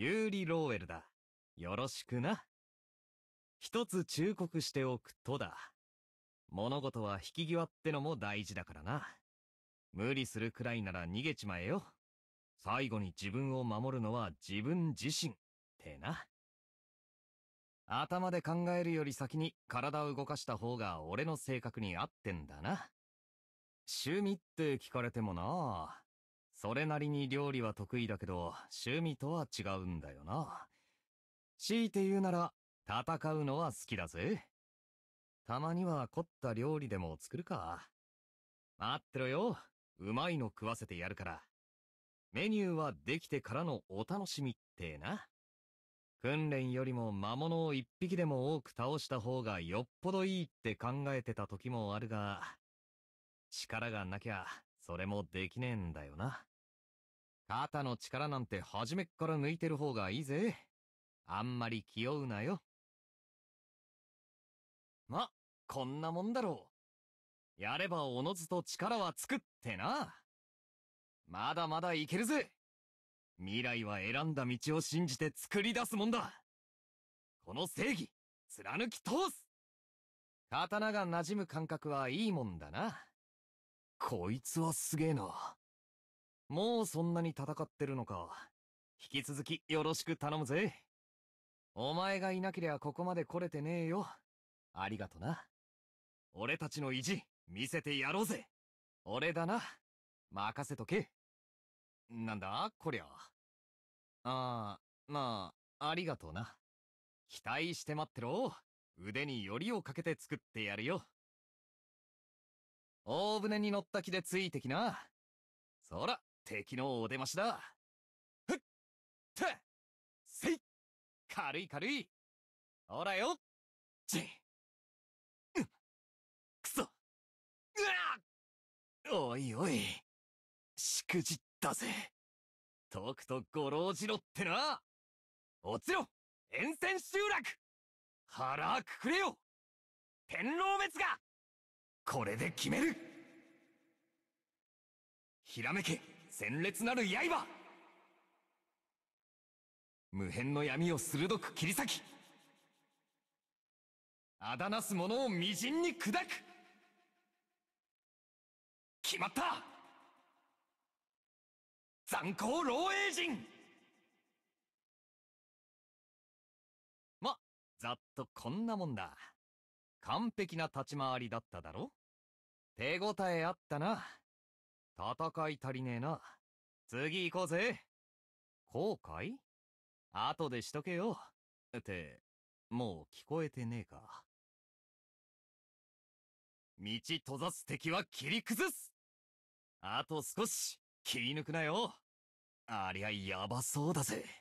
ユーリ・ローエルだ。よろしくな。一つ忠告しておくとだ。物事は引き際ってのも大事だからな。無理するくらいなら逃げちまえよ。最後に自分を守るのは自分自身。ってな。頭で考えるより先に体を動かした方が俺の性格に合ってんだな。趣味って聞かれてもなそれなりに料理は得意だけど、趣味とは違うんだよな。強いて言うなら、戦うのは好きだぜ。たまには凝った料理でも作るか。待ってろよ。うまいの食わせてやるから。メニューはできてからのお楽しみってな。訓練よりも魔物を一匹でも多く倒した方がよっぽどいいって考えてた時もあるが、力がなきゃそれもできねえんだよな。肩の力なんて初めっから抜いてる方がいいぜ。あんまり気負うなよ。ま、こんなもんだろう。やればおのずと力はつくってな。まだまだいけるぜ。未来は選んだ道を信じて作り出すもんだ。この正義、貫き通す刀が馴染む感覚はいいもんだな。こいつはすげえな。もうそんなに戦ってるのか。引き続きよろしく頼むぜ。お前がいなけりゃここまで来れてねえよ。ありがとな。俺たちの意地、見せてやろうぜ。俺だな。任せとけ。なんだこりゃ。ああ、まあ、ありがとな。期待して待ってろ。腕によりをかけて作ってやるよ。大船に乗った気でついてきな。そら、敵のお出ましだ。ふっ、て、せい、軽い軽い。ほらよ、じ、うん、くそ、うわおいおい、しくじったぜ。とくとご老じろってな。おつろ、沿線集落腹くくれよ天狼滅がこれで決めるひらめけ鮮烈なる刃無辺の闇を鋭く切り裂きあだなす者をみじんに砕く決まった残光老栄人ま、ざっとこんなもんだ。完璧な立ち回りだっただろ手応えあったな。戦い足りねえな。次行こうぜ。後悔後でしとけよ。って、もう聞こえてねえか。道閉ざす敵は切り崩すあと少し、切り抜くなよ。ありゃやばそうだぜ。